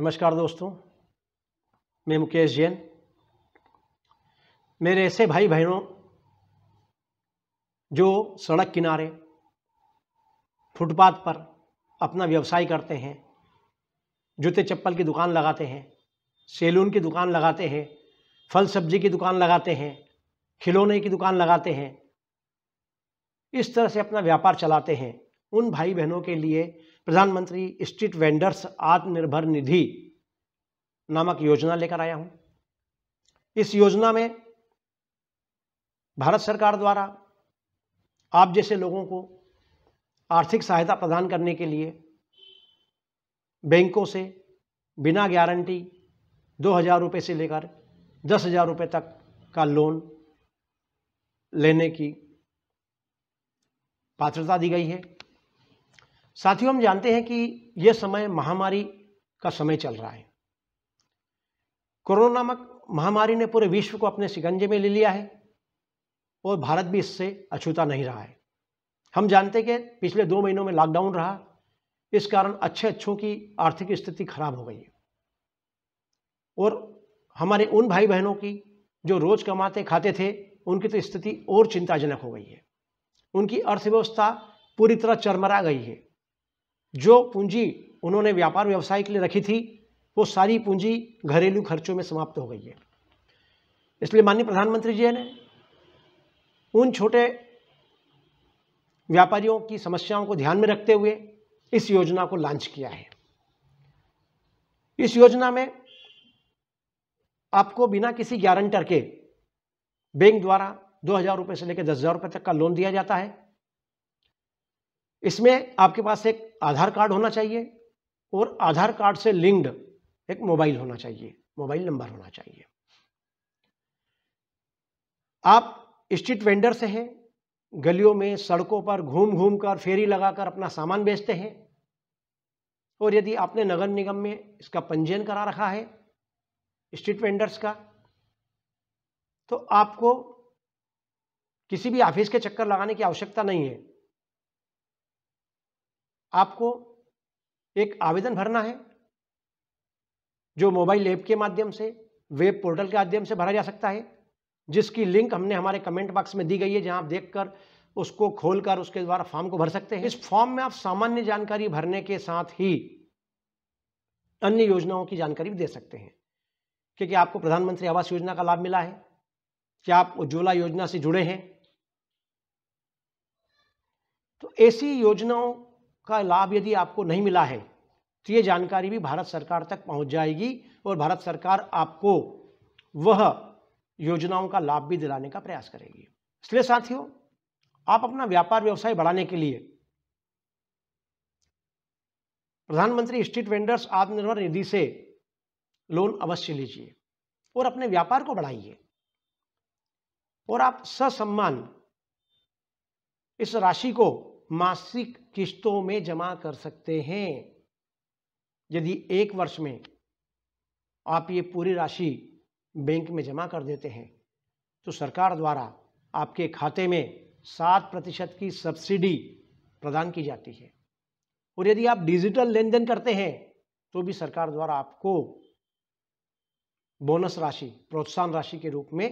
नमस्कार दोस्तों मैं मुकेश जैन मेरे ऐसे भाई बहनों जो सड़क किनारे फुटपाथ पर अपना व्यवसाय करते हैं जूते चप्पल की दुकान लगाते हैं सैलून की दुकान लगाते हैं फल सब्जी की दुकान लगाते हैं खिलौने की दुकान लगाते हैं इस तरह से अपना व्यापार चलाते हैं उन भाई बहनों के लिए प्रधानमंत्री स्ट्रीट वेंडर्स आत्मनिर्भर निधि नामक योजना लेकर आया हूं इस योजना में भारत सरकार द्वारा आप जैसे लोगों को आर्थिक सहायता प्रदान करने के लिए बैंकों से बिना गारंटी दो हज़ार रुपये से लेकर दस हज़ार रुपये तक का लोन लेने की पात्रता दी गई है साथियों हम जानते हैं कि यह समय महामारी का समय चल रहा है कोरोना नामक महामारी ने पूरे विश्व को अपने सिकंजे में ले लिया है और भारत भी इससे अछूता नहीं रहा है हम जानते कि पिछले दो महीनों में लॉकडाउन रहा इस कारण अच्छे अच्छों की आर्थिक स्थिति खराब हो गई है और हमारे उन भाई बहनों की जो रोज़ कमाते खाते थे उनकी तो स्थिति और चिंताजनक हो गई है उनकी अर्थव्यवस्था पूरी तरह चरमरा गई है जो पूंजी उन्होंने व्यापार व्यवसाय के लिए रखी थी वो सारी पूंजी घरेलू खर्चों में समाप्त हो गई है इसलिए माननीय प्रधानमंत्री जी ने उन छोटे व्यापारियों की समस्याओं को ध्यान में रखते हुए इस योजना को लॉन्च किया है इस योजना में आपको बिना किसी गारंटर के बैंक द्वारा दो हज़ार रुपये से लेकर दस हज़ार रुपये तक का लोन दिया जाता है इसमें आपके पास एक आधार कार्ड होना चाहिए और आधार कार्ड से लिंक्ड एक मोबाइल होना चाहिए मोबाइल नंबर होना चाहिए आप स्ट्रीट वेंडर से हैं गलियों में सड़कों पर घूम घूम कर फेरी लगाकर अपना सामान बेचते हैं और यदि आपने नगर निगम में इसका पंजीयन करा रखा है स्ट्रीट वेंडर्स का तो आपको किसी भी ऑफिस के चक्कर लगाने की आवश्यकता नहीं है आपको एक आवेदन भरना है जो मोबाइल ऐप के माध्यम से वेब पोर्टल के माध्यम से भरा जा सकता है जिसकी लिंक हमने हमारे कमेंट बॉक्स में दी गई है जहां आप देखकर उसको खोलकर उसके द्वारा फॉर्म को भर सकते हैं इस फॉर्म में आप सामान्य जानकारी भरने के साथ ही अन्य योजनाओं की जानकारी भी दे सकते हैं क्योंकि आपको प्रधानमंत्री आवास योजना का लाभ मिला है क्या आप उज्ज्वला योजना से जुड़े हैं तो ऐसी योजनाओं का लाभ यदि आपको नहीं मिला है तो ये जानकारी भी भारत सरकार तक पहुंच जाएगी और भारत सरकार आपको वह योजनाओं का लाभ भी दिलाने का प्रयास करेगी इसलिए साथियों आप अपना व्यापार व्यवसाय बढ़ाने के लिए प्रधानमंत्री स्ट्रीट वेंडर्स आत्मनिर्भर निधि से लोन अवश्य लीजिए और अपने व्यापार को बढ़ाइए और आप ससम्मान इस राशि को मासिक किस्तों में जमा कर सकते हैं यदि एक वर्ष में आप ये पूरी राशि बैंक में जमा कर देते हैं तो सरकार द्वारा आपके खाते में सात प्रतिशत की सब्सिडी प्रदान की जाती है और यदि आप डिजिटल लेन देन करते हैं तो भी सरकार द्वारा आपको बोनस राशि प्रोत्साहन राशि के रूप में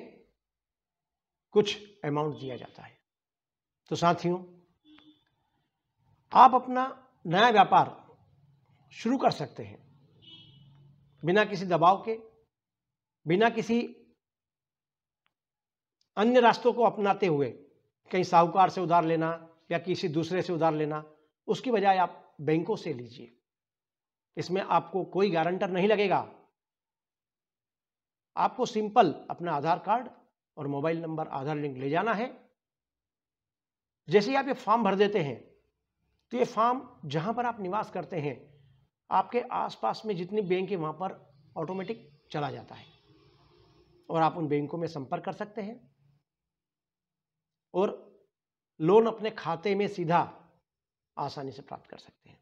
कुछ अमाउंट दिया जाता है तो साथियों आप अपना नया व्यापार शुरू कर सकते हैं बिना किसी दबाव के बिना किसी अन्य रास्तों को अपनाते हुए कहीं साहूकार से उधार लेना या किसी दूसरे से उधार लेना उसकी बजाय आप बैंकों से लीजिए इसमें आपको कोई गारंटर नहीं लगेगा आपको सिंपल अपना आधार कार्ड और मोबाइल नंबर आधार लिंक ले जाना है जैसे ही आप ये फॉर्म भर देते हैं तो ये फार्म जहाँ पर आप निवास करते हैं आपके आसपास में जितनी बैंक है वहाँ पर ऑटोमेटिक चला जाता है और आप उन बैंकों में संपर्क कर सकते हैं और लोन अपने खाते में सीधा आसानी से प्राप्त कर सकते हैं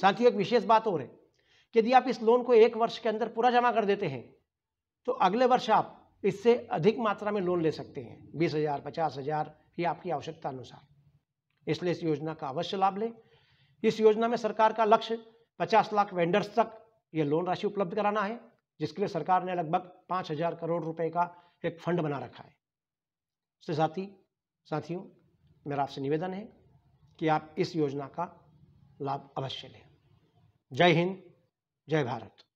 साथ ही एक विशेष बात और है कि यदि आप इस लोन को एक वर्ष के अंदर पूरा जमा कर देते हैं तो अगले वर्ष आप इससे अधिक मात्रा में लोन ले सकते हैं बीस हज़ार पचास हज़ार ये आपकी आवश्यकता अनुसार इसलिए इस योजना का अवश्य लाभ लें इस योजना में सरकार का लक्ष्य 50 लाख वेंडर्स तक ये लोन राशि उपलब्ध कराना है जिसके लिए सरकार ने लगभग पाँच हजार करोड़ रुपए का एक फंड बना रखा है साथ साथी साथियों मेरा आपसे निवेदन है कि आप इस योजना का लाभ अवश्य लें जय हिंद जय भारत